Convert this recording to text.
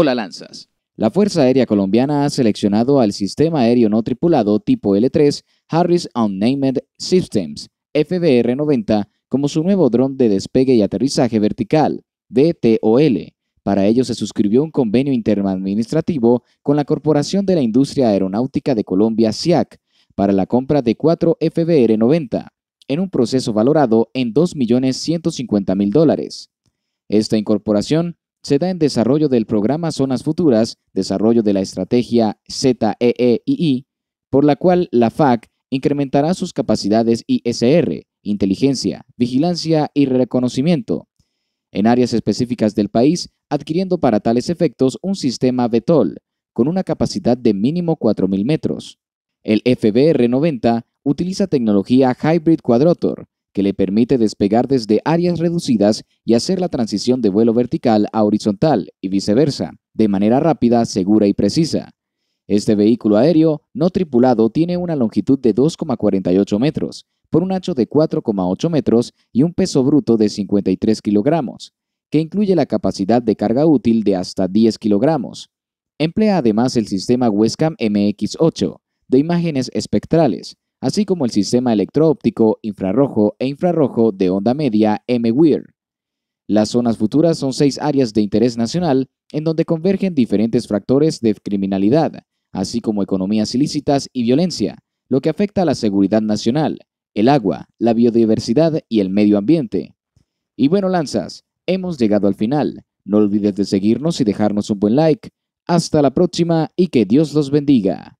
Hola lanzas. La Fuerza Aérea Colombiana ha seleccionado al Sistema Aéreo No Tripulado tipo L3 Harris Unnamed Systems FBR-90 como su nuevo dron de despegue y aterrizaje vertical, DTOL. Para ello se suscribió un convenio interadministrativo con la Corporación de la Industria Aeronáutica de Colombia, SIAC, para la compra de cuatro FBR-90, en un proceso valorado en 2.150.000 dólares. Esta incorporación se da en desarrollo del programa Zonas Futuras, desarrollo de la estrategia ZEEII, por la cual la FAC incrementará sus capacidades ISR, inteligencia, vigilancia y reconocimiento, en áreas específicas del país, adquiriendo para tales efectos un sistema BETOL, con una capacidad de mínimo 4.000 metros. El FBR-90 utiliza tecnología Hybrid Quadrotor, que le permite despegar desde áreas reducidas y hacer la transición de vuelo vertical a horizontal y viceversa, de manera rápida, segura y precisa. Este vehículo aéreo no tripulado tiene una longitud de 2,48 metros, por un ancho de 4,8 metros y un peso bruto de 53 kilogramos, que incluye la capacidad de carga útil de hasta 10 kilogramos. Emplea además el sistema Westcam MX8 de imágenes espectrales, así como el sistema electroóptico infrarrojo e infrarrojo de onda media MWIR. Las zonas futuras son seis áreas de interés nacional en donde convergen diferentes factores de criminalidad, así como economías ilícitas y violencia, lo que afecta a la seguridad nacional, el agua, la biodiversidad y el medio ambiente. Y bueno, lanzas, hemos llegado al final. No olvides de seguirnos y dejarnos un buen like. Hasta la próxima y que Dios los bendiga.